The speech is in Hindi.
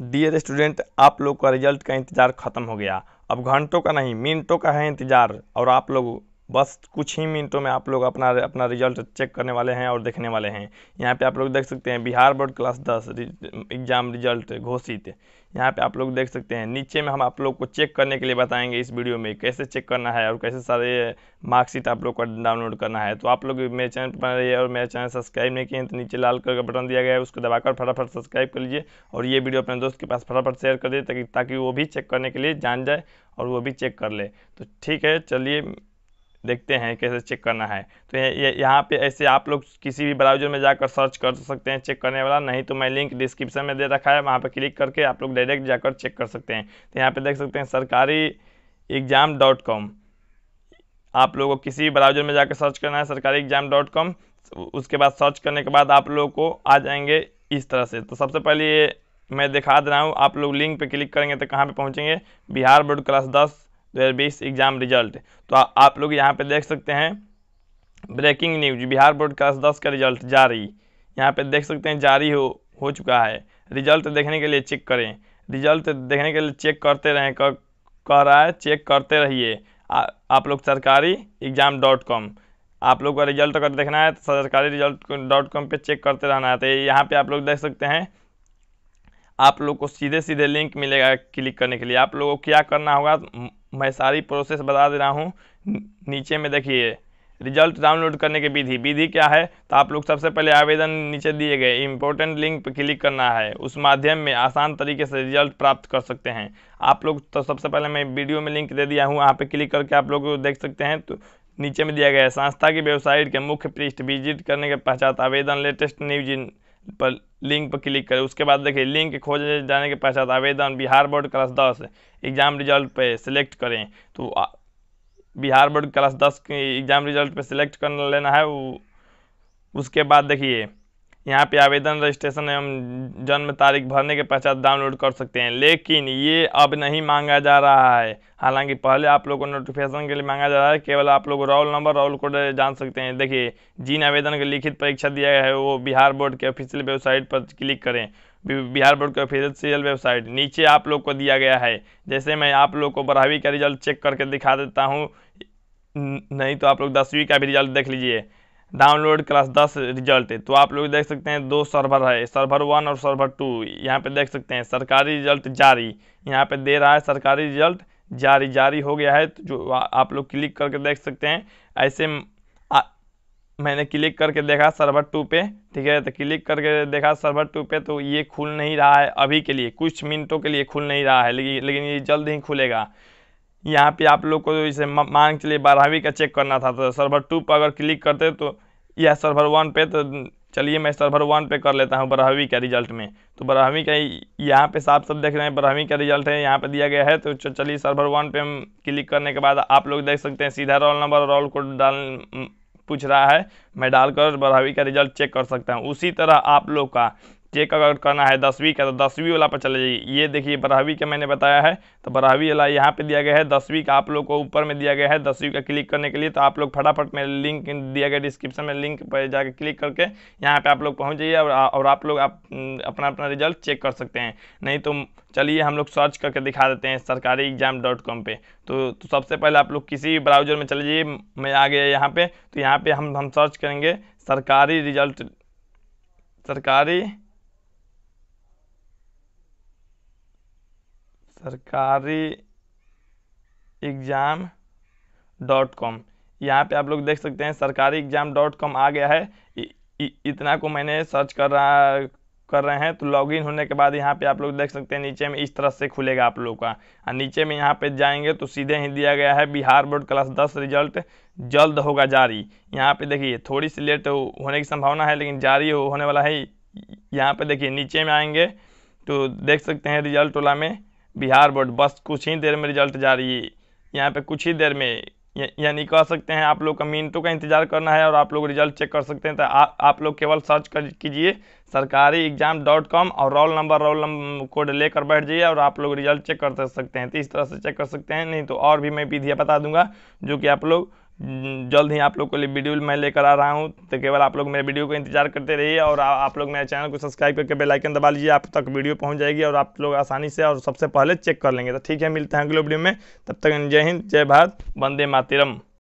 डियर स्टूडेंट आप लोग का रिजल्ट का इंतज़ार ख़त्म हो गया अब घंटों का नहीं मिनटों का है इंतज़ार और आप लोग बस कुछ ही मिनटों में आप लोग अपना अपना रिजल्ट चेक करने वाले हैं और देखने वाले हैं यहाँ पे आप लोग देख सकते हैं बिहार बोर्ड क्लास दस एग्ज़ाम रिजल्ट घोषित यहाँ पे आप लोग देख सकते हैं नीचे में हम आप लोग को चेक करने के लिए बताएंगे इस वीडियो में कैसे चेक करना है और कैसे सारे मार्कशीट आप लोग को डाउनलोड करना है तो आप लोग मेरे चैनल पर बना रहिए और मेरे चैनल सब्सक्राइब नहीं किए तो नीचे लाल कलर का बटन दिया गया है उसको दबाकर फटाफट सब्सक्राइब कर लीजिए और ये वीडियो अपने दोस्त के पास फटाफट शेयर कर दिए ताकि ताकि वो भी चेक करने के लिए जान जाए और वो भी चेक कर ले तो ठीक है चलिए देखते हैं कैसे चेक करना है तो यह यहाँ पे ऐसे आप लोग किसी भी ब्राउजर में जाकर सर्च कर सकते हैं चेक करने वाला नहीं तो मैं लिंक डिस्क्रिप्शन में दे रखा है वहाँ पर क्लिक करके आप लोग डायरेक्ट जाकर चेक कर सकते हैं तो यहाँ पर देख सकते हैं सरकारी एग्ज़ाम डॉट कॉम आप लोगों को किसी भी ब्राउजर में जाकर सर्च करना है सरकारी एग्ज़ाम डॉट कॉम उसके बाद सर्च करने के बाद आप लोगों को आ जाएंगे इस तरह से तो सबसे पहले ये मैं दिखा दे रहा हूँ आप लोग लिंक पे क्लिक करेंगे तो कहाँ पे पहुँचेंगे बिहार बोर्ड क्लास दस दो बीस एग्ज़ाम रिजल्ट तो आ, आप लोग यहाँ पे देख सकते हैं ब्रेकिंग न्यूज बिहार बोर्ड का दस का रिजल्ट जारी यहाँ पे देख सकते हैं जारी हो हो चुका है रिजल्ट देखने के लिए चेक करें रिजल्ट देखने के लिए चेक करते रहें कह कर रहा है चेक करते रहिए आप लोग सरकारी एग्ज़ाम डॉट कॉम आप लोग का रिजल्ट अगर देखना है तो सरकारी रिजल्ट डॉट कॉम पर चेक करते रहना है तो यहाँ पर आप लोग देख सकते हैं आप लोग को सीधे सीधे लिंक मिलेगा क्लिक करने के लिए आप लोगों को क्या करना होगा मैं सारी प्रोसेस बता दे रहा हूँ नीचे में देखिए रिजल्ट डाउनलोड करने की विधि विधि क्या है तो आप लोग सबसे पहले आवेदन नीचे दिए गए इम्पोर्टेंट लिंक पर क्लिक करना है उस माध्यम में आसान तरीके से रिजल्ट प्राप्त कर सकते हैं आप लोग तो सबसे पहले मैं वीडियो में लिंक दे दिया हूँ वहाँ पे क्लिक करके आप लोग देख सकते हैं तो नीचे में दिया गया है संस्था की वेबसाइट के मुख्य पृष्ठ विजिट करने के पश्चात आवेदन लेटेस्ट न्यूज पर लिंक पर क्लिक करें उसके बाद देखिए लिंक खोज जाने के पश्चात आवेदन बिहार बोर्ड क्लास दस एग्ज़ाम रिजल्ट पे सिलेक्ट करें तो बिहार बोर्ड क्लास दस के एग्ज़ाम रिजल्ट पे सिलेक्ट कर लेना है उसके बाद देखिए यहाँ पे आवेदन रजिस्ट्रेशन एवं जन्म तारीख भरने के पश्चात डाउनलोड कर सकते हैं लेकिन ये अब नहीं मांगा जा रहा है हालांकि पहले आप लोग को नोटिफिकेशन के लिए मांगा जा रहा है केवल आप लोग रोल नंबर रोल कोड जान सकते हैं देखिए जिन आवेदन का लिखित परीक्षा दिया गया है वो बिहार बोर्ड के ऑफिशियल वेबसाइट पर क्लिक करें बिहार बोर्ड के ऑफिशियल वेबसाइट नीचे आप लोग को दिया गया है जैसे मैं आप लोग को बारहवीं का रिजल्ट चेक करके दिखा देता हूँ नहीं तो आप लोग दसवीं का भी रिजल्ट देख लीजिए डाउनलोड क्लास दस रिजल्ट तो आप लोग देख सकते हैं दो सर्वर है सर्वर वन और सर्वर टू यहाँ पे देख सकते हैं सरकारी रिजल्ट जारी यहाँ पे दे रहा है सरकारी रिजल्ट जारी जारी हो गया है तो जो आप लोग क्लिक करके देख सकते हैं ऐसे आ, मैंने क्लिक करके देखा सर्वर टू पे ठीक है तो क्लिक करके देखा सर्वर टू पे तो ये खुल नहीं रहा है अभी के लिए कुछ मिनटों के लिए खुल नहीं रहा है लेकिन लेकिन ये जल्द ही खुलेगा यहाँ पे आप लोग को इसे मांग के लिए बारहवीं का चेक करना था तो सर्वर टू पर अगर क्लिक करते तो या सर्वर वन पे तो चलिए मैं सर्वर वन पे कर लेता हूँ बारहवीं का रिजल्ट में तो बारहवीं का यहाँ पे साफ सब देख रहे हैं बारहवीं का रिजल्ट है यहाँ पे दिया गया है तो चलिए सर्वर वन पे हम क्लिक करने के बाद आप लोग देख सकते हैं सीधा रोल नंबर रोल कोड डाल पूछ रहा है मैं डालकर बारहवीं का रिजल्ट चेक कर सकता हूँ उसी तरह आप लोग का चेक अगर करना है दसवीं का तो दसवीं वाला पर चले जाइए ये देखिए बारहवीं का मैंने बताया है तो बारहवीं वाला यहाँ पे दिया गया है दसवीं का आप लोग को ऊपर में दिया गया है दसवीं का क्लिक करने के लिए तो आप लोग फटाफट में लिंक दिया गया डिस्क्रिप्शन में लिंक पर जाकर क्लिक करके यहाँ पर आप लोग पहुँच जाइए और, और आप लोग आप अपना अपना रिजल्ट चेक कर सकते हैं नहीं तो चलिए हम लोग सर्च करके दिखा देते हैं सरकारी एग्जाम डॉट कॉम पर तो, तो सबसे पहले आप लोग किसी ब्राउजर में चले जाइए मैं आ गया यहाँ पर तो यहाँ पर हम हम सर्च करेंगे सरकारी रिजल्ट सरकारी सरकारी एग्ज़ाम डॉट कॉम यहाँ पर आप लोग देख सकते हैं सरकारी एग्ज़ाम डॉट कॉम आ गया है इ, इ, इतना को मैंने सर्च कर रहा कर रहे हैं तो लॉगिन होने के बाद यहाँ पे आप लोग देख सकते हैं नीचे में इस तरह से खुलेगा आप लोग का और हाँ, नीचे में यहाँ पे जाएंगे तो सीधे ही दिया गया है बिहार बोर्ड क्लास दस रिजल्ट जल्द होगा जारी यहाँ पे देखिए थोड़ी सी लेट होने की संभावना है लेकिन जारी होने वाला है यहाँ पे देखिए नीचे में आएंगे तो देख सकते हैं रिजल्ट वाला में बिहार बोर्ड बस कुछ ही देर में रिजल्ट जारी यहाँ पे कुछ ही देर में यानी कह सकते हैं आप लोग का मिनटों का इंतजार करना है और आप लोग रिजल्ट चेक कर सकते हैं तो आप लोग केवल सर्च कर कीजिए सरकारी एग्जाम डॉट कॉम और roll number roll number code लेकर बैठ जाइए और आप लोग रिजल्ट चेक कर सकते हैं तो इस तरह से चेक कर सकते हैं नहीं तो और भी मैं विधियाँ बता दूंगा जो कि आप लोग जल्द ही आप लोग के लिए वीडियो मैं लेकर आ रहा हूँ तो केवल आप लोग मेरे वीडियो को इंतजार करते रहिए और आ, आप लोग मेरे चैनल को सब्सक्राइब करके बेल आइकन दबा लीजिए आप तक वीडियो पहुँच जाएगी और आप लोग आसानी से और सबसे पहले चेक कर लेंगे तो ठीक है मिलते हैं अगले वीडियो में तब तक जय हिंद जय भारत वंदे मातरम